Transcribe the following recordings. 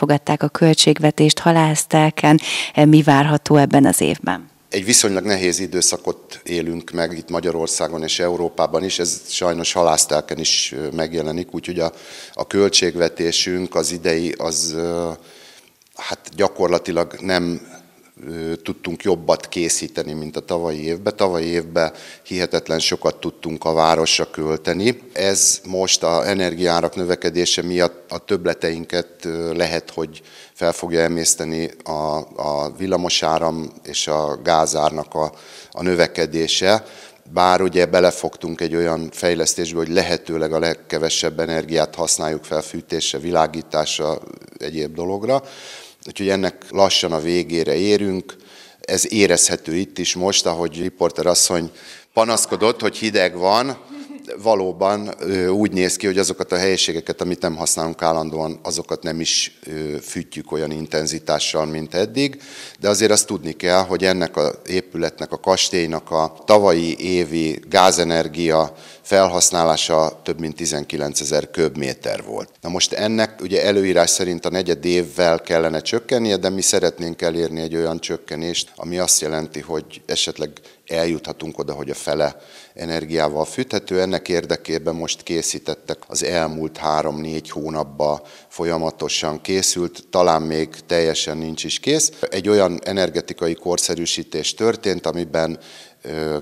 elfogadták a költségvetést halásztáken. E, mi várható ebben az évben? Egy viszonylag nehéz időszakot élünk meg itt Magyarországon és Európában is, ez sajnos halásztelken is megjelenik, úgyhogy a, a költségvetésünk az idei az hát gyakorlatilag nem tudtunk jobbat készíteni, mint a tavalyi évben. Tavalyi évben hihetetlen sokat tudtunk a városra költeni. Ez most a energiárak növekedése miatt a töbleteinket lehet, hogy fel fogja emészteni a, a villamosáram és a gázárnak a, a növekedése bár ugye belefogtunk egy olyan fejlesztésbe, hogy lehetőleg a legkevesebb energiát használjuk fel fűtésre, világításra, egyéb dologra, Úgyhogy ennek lassan a végére érünk. Ez érezhető itt is most, ahogy riporter asszony panaszkodott, hogy hideg van, valóban úgy néz ki, hogy azokat a helyiségeket, amit nem használunk állandóan, azokat nem is fűtjük olyan intenzitással, mint eddig, de azért azt tudni kell, hogy ennek a épületnek, a kastélynak a tavalyi évi gázenergia felhasználása több mint 19 ezer köbméter volt. Na most ennek ugye előírás szerint a negyed évvel kellene csökkennie, de mi szeretnénk elérni egy olyan csökkenést, ami azt jelenti, hogy esetleg eljuthatunk oda, hogy a fele energiával fűthető. Ennek érdekében most készítettek az elmúlt három-négy hónapban folyamatosan készült, talán még teljesen nincs is kész. Egy olyan energetikai korszerűsítés történt, amiben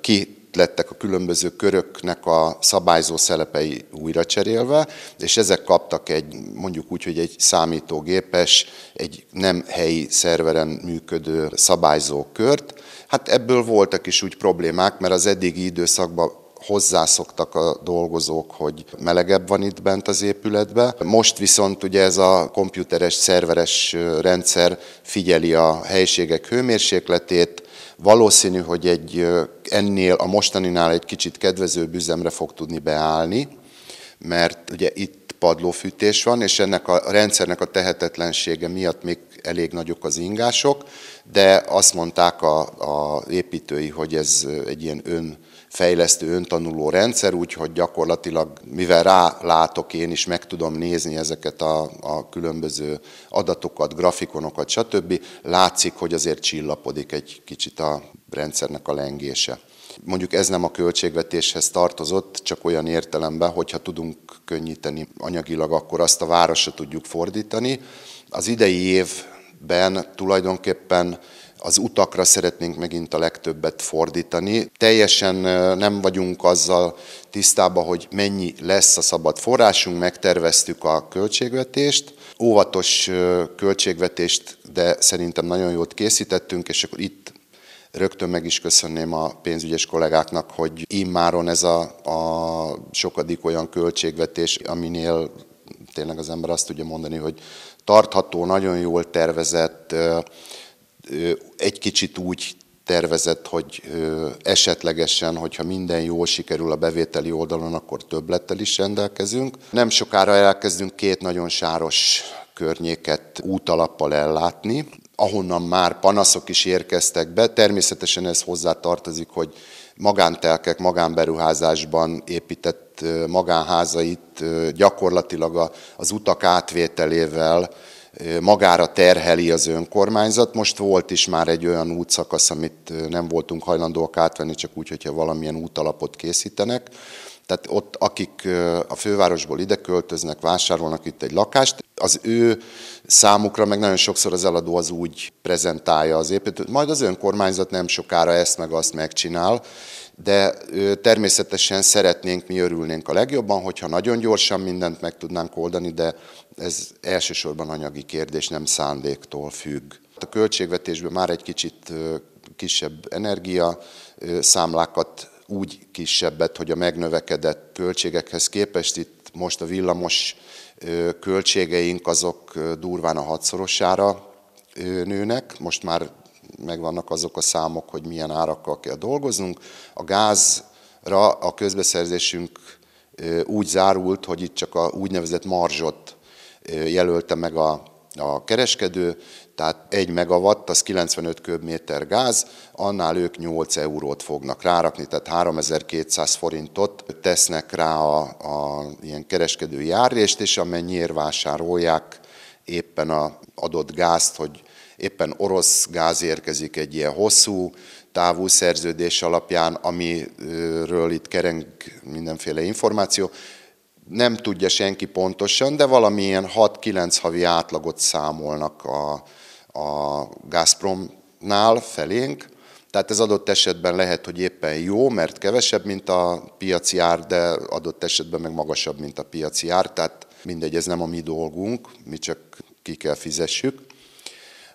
ki itt lettek a különböző köröknek a szabályzó szerepei újra cserélve, és ezek kaptak egy, mondjuk úgy, hogy egy számítógépes, egy nem helyi szerveren működő kört. Hát ebből voltak is úgy problémák, mert az eddigi időszakban hozzászoktak a dolgozók, hogy melegebb van itt bent az épületbe. Most viszont ugye ez a komputeres, szerveres rendszer figyeli a helységek hőmérsékletét, Valószínű, hogy egy ennél, a mostaninál egy kicsit kedvezőbb üzemre fog tudni beállni, mert ugye itt padlófűtés van, és ennek a rendszernek a tehetetlensége miatt még elég nagyok az ingások, de azt mondták a, a építői, hogy ez egy ilyen ön fejlesztő, öntanuló rendszer, úgyhogy gyakorlatilag, mivel rálátok, én is meg tudom nézni ezeket a, a különböző adatokat, grafikonokat, stb. Látszik, hogy azért csillapodik egy kicsit a rendszernek a lengése. Mondjuk ez nem a költségvetéshez tartozott, csak olyan értelemben, hogyha tudunk könnyíteni anyagilag, akkor azt a városra tudjuk fordítani. Az idei évben tulajdonképpen az utakra szeretnénk megint a legtöbbet fordítani. Teljesen nem vagyunk azzal tisztában, hogy mennyi lesz a szabad forrásunk, megterveztük a költségvetést. Óvatos költségvetést, de szerintem nagyon jót készítettünk, és akkor itt Rögtön meg is köszönném a pénzügyes kollégáknak, hogy immáron ez a, a sokadik olyan költségvetés, aminél tényleg az ember azt tudja mondani, hogy tartható, nagyon jól tervezett, egy kicsit úgy tervezett, hogy esetlegesen, hogyha minden jól sikerül a bevételi oldalon, akkor többlettel is rendelkezünk. Nem sokára elkezdünk két nagyon sáros környéket útalappal ellátni ahonnan már panaszok is érkeztek be. Természetesen ez hozzá tartozik, hogy magántelkek, magánberuházásban épített magánházait gyakorlatilag az utak átvételével magára terheli az önkormányzat. Most volt is már egy olyan útszakasz, amit nem voltunk hajlandóak átvenni, csak úgy, hogyha valamilyen útalapot készítenek. Tehát ott, akik a fővárosból ide költöznek, vásárolnak itt egy lakást, az ő számukra, meg nagyon sokszor az eladó az úgy prezentálja az építőt. Majd az önkormányzat nem sokára ezt meg azt megcsinál, de természetesen szeretnénk, mi örülnénk a legjobban, hogyha nagyon gyorsan mindent meg tudnánk oldani, de ez elsősorban anyagi kérdés, nem szándéktól függ. A költségvetésben már egy kicsit kisebb energia számlákat úgy kisebbet, hogy a megnövekedett költségekhez képest itt most a villamos költségeink azok durván a hatszorosára nőnek, most már megvannak azok a számok, hogy milyen árakkal kell dolgoznunk. A gázra a közbeszerzésünk úgy zárult, hogy itt csak a úgynevezett marzsot jelölte meg a a kereskedő, tehát egy megawatt, az 95 köbméter gáz, annál ők 8 eurót fognak rárakni, tehát 3200 forintot tesznek rá a, a ilyen kereskedői járrést, és amennyiért vásárolják éppen a adott gázt, hogy éppen orosz gáz érkezik egy ilyen hosszú távú szerződés alapján, amiről itt kereng mindenféle információ, nem tudja senki pontosan, de valamilyen 6-9 havi átlagot számolnak a, a Gazpromnál felénk. Tehát ez adott esetben lehet, hogy éppen jó, mert kevesebb, mint a piaci ár, de adott esetben meg magasabb, mint a piaci ár. Tehát mindegy, ez nem a mi dolgunk, mi csak ki kell fizessük.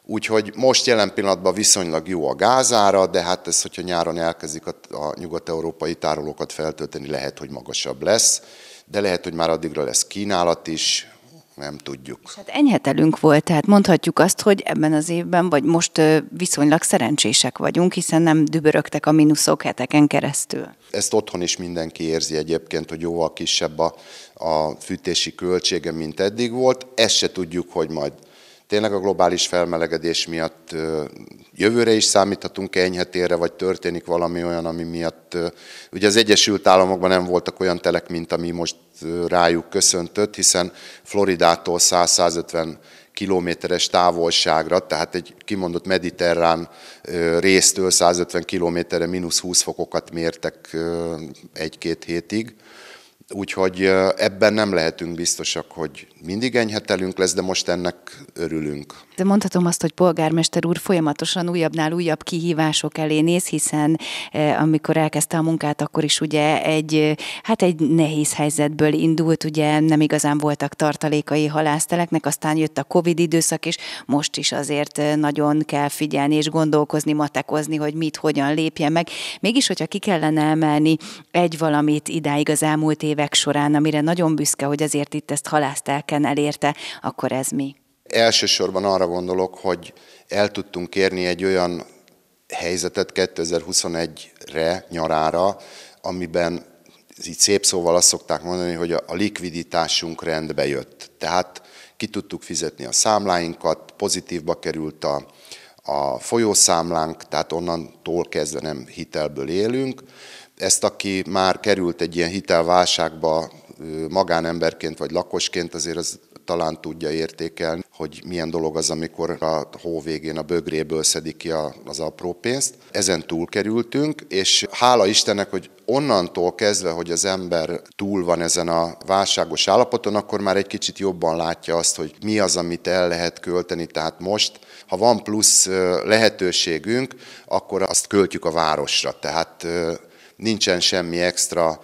Úgyhogy most jelen pillanatban viszonylag jó a gázára, de hát ez, hogyha nyáron elkezdik a, a nyugat-európai tárolókat feltölteni, lehet, hogy magasabb lesz de lehet, hogy már addigra lesz kínálat is, nem tudjuk. És hát enyhetelünk volt, tehát mondhatjuk azt, hogy ebben az évben, vagy most viszonylag szerencsések vagyunk, hiszen nem dübörögtek a mínuszok heteken keresztül. Ezt otthon is mindenki érzi egyébként, hogy jóval kisebb a, a fűtési költsége, mint eddig volt. Ezt se tudjuk, hogy majd tényleg a globális felmelegedés miatt jövőre is számíthatunk enyhe térre, vagy történik valami olyan, ami miatt, ugye az Egyesült Államokban nem voltak olyan telek, mint ami most rájuk köszöntött, hiszen Floridától 100-150 kilométeres távolságra, tehát egy kimondott mediterrán résztől 150 kilométerre mínusz 20 fokokat mértek egy-két hétig. Úgyhogy ebben nem lehetünk biztosak, hogy mindig enyhetelünk lesz, de most ennek örülünk. De mondhatom azt, hogy polgármester úr folyamatosan újabbnál újabb kihívások elé néz, hiszen amikor elkezdte a munkát, akkor is ugye egy, hát egy nehéz helyzetből indult, ugye nem igazán voltak tartalékai halászteleknek, aztán jött a Covid időszak, és most is azért nagyon kell figyelni és gondolkozni, matekozni, hogy mit, hogyan lépjen meg. Mégis, hogyha ki kellene emelni egy valamit idáig az elmúlt évek évek során, amire nagyon büszke, hogy azért itt ezt halásztelken elérte, akkor ez mi? Elsősorban arra gondolok, hogy el tudtunk érni egy olyan helyzetet 2021-re, nyarára, amiben így szép szóval azt szokták mondani, hogy a likviditásunk rendbe jött. Tehát ki tudtuk fizetni a számláinkat, pozitívba került a, a folyószámlánk, tehát onnantól kezdve nem hitelből élünk, ezt, aki már került egy ilyen hitelválságba magánemberként vagy lakosként, azért az talán tudja értékelni, hogy milyen dolog az, amikor a hó végén a bögréből szedik ki az apró pénzt. Ezen kerültünk, és hála Istennek, hogy onnantól kezdve, hogy az ember túl van ezen a válságos állapoton, akkor már egy kicsit jobban látja azt, hogy mi az, amit el lehet költeni. Tehát most, ha van plusz lehetőségünk, akkor azt költjük a városra. Tehát nincsen semmi extra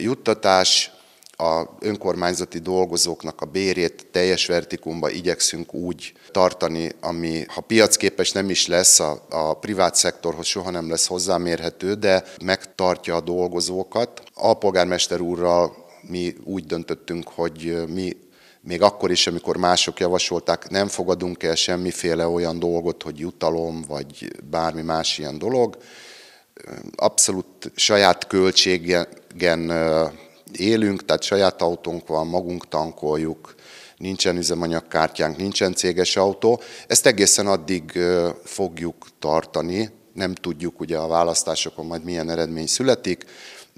juttatás, a önkormányzati dolgozóknak a bérét teljes vertikumba igyekszünk úgy tartani, ami ha piacképes nem is lesz, a, a privát szektorhoz soha nem lesz hozzámérhető, de megtartja a dolgozókat. A polgármester úrral mi úgy döntöttünk, hogy mi még akkor is, amikor mások javasolták, nem fogadunk el semmiféle olyan dolgot, hogy jutalom, vagy bármi más ilyen dolog, abszolút saját költségen élünk, tehát saját autónk van, magunk tankoljuk, nincsen üzemanyagkártyánk, nincsen céges autó. Ezt egészen addig fogjuk tartani, nem tudjuk ugye a választásokon majd milyen eredmény születik,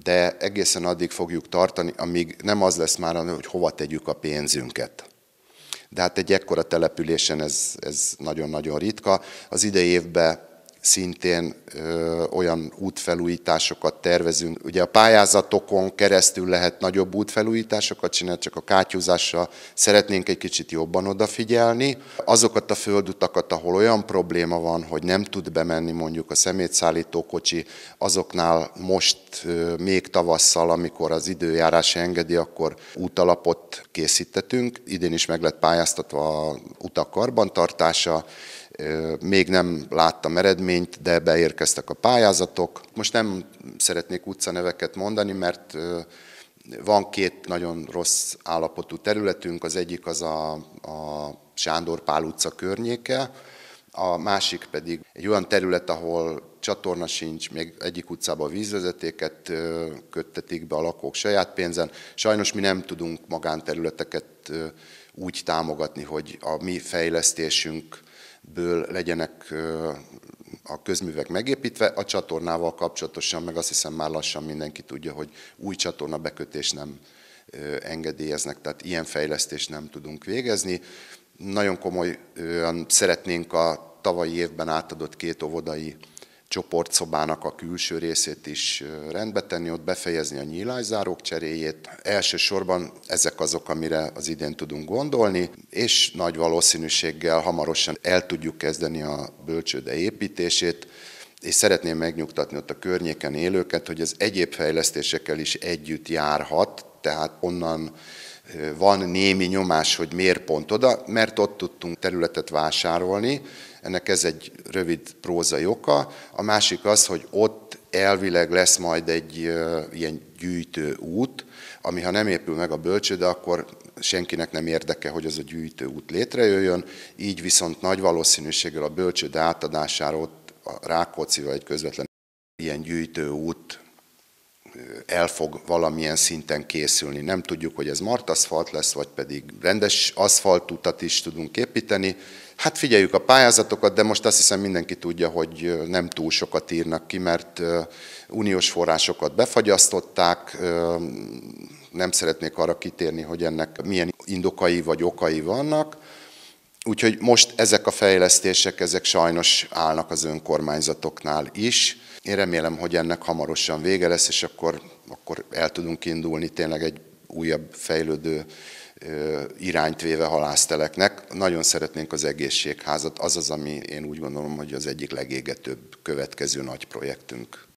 de egészen addig fogjuk tartani, amíg nem az lesz már, hogy hova tegyük a pénzünket. De hát egy ekkora településen ez, ez nagyon-nagyon ritka. Az idei évben szintén ö, olyan útfelújításokat tervezünk. Ugye a pályázatokon keresztül lehet nagyobb útfelújításokat csinálni, csak a kátyúzással szeretnénk egy kicsit jobban odafigyelni. Azokat a földutakat, ahol olyan probléma van, hogy nem tud bemenni mondjuk a szemétszállító kocsi, azoknál most ö, még tavasszal, amikor az időjárás engedi, akkor útalapot készítettünk. Idén is meg lett pályáztatva a utak karbantartása, még nem láttam eredményt, de beérkeztek a pályázatok. Most nem szeretnék utcaneveket mondani, mert van két nagyon rossz állapotú területünk, az egyik az a, a Sándor Pál utca környéke, a másik pedig egy olyan terület, ahol csatorna sincs, még egyik utcába a vízvezetéket köttetik be a lakók saját pénzen. Sajnos mi nem tudunk magánterületeket úgy támogatni, hogy a mi fejlesztésünk ből legyenek a közművek megépítve, a csatornával kapcsolatosan, meg azt hiszem már lassan mindenki tudja, hogy új csatorna bekötés nem engedélyeznek, tehát ilyen fejlesztést nem tudunk végezni. Nagyon komolyan szeretnénk a tavalyi évben átadott két óvodai csoportszobának a külső részét is rendbe tenni, ott befejezni a nyílászárók cseréjét. Elsősorban ezek azok, amire az idén tudunk gondolni, és nagy valószínűséggel hamarosan el tudjuk kezdeni a bölcsőde építését, és szeretném megnyugtatni ott a környéken élőket, hogy az egyéb fejlesztésekkel is együtt járhat, tehát onnan van némi nyomás, hogy miért pont oda, mert ott tudtunk területet vásárolni, ennek ez egy rövid prózai oka. A másik az, hogy ott elvileg lesz majd egy ilyen gyűjtő út, ami ha nem épül meg a bölcsőde, akkor senkinek nem érdeke, hogy az a gyűjtő út létrejöjjön, így viszont nagy valószínűséggel a bölcsőde átadására ott a Rákóczival egy közvetlen ilyen gyűjtő út el fog valamilyen szinten készülni. Nem tudjuk, hogy ez martaszfalt lesz, vagy pedig rendes aszfaltutat is tudunk építeni. Hát figyeljük a pályázatokat, de most azt hiszem mindenki tudja, hogy nem túl sokat írnak ki, mert uniós forrásokat befagyasztották, nem szeretnék arra kitérni, hogy ennek milyen indokai vagy okai vannak. Úgyhogy most ezek a fejlesztések, ezek sajnos állnak az önkormányzatoknál is én remélem, hogy ennek hamarosan vége lesz, és akkor, akkor el tudunk indulni tényleg egy újabb fejlődő irányt véve halászteleknek. Nagyon szeretnénk az egészségházat, az az, ami én úgy gondolom, hogy az egyik legégetőbb következő nagy projektünk.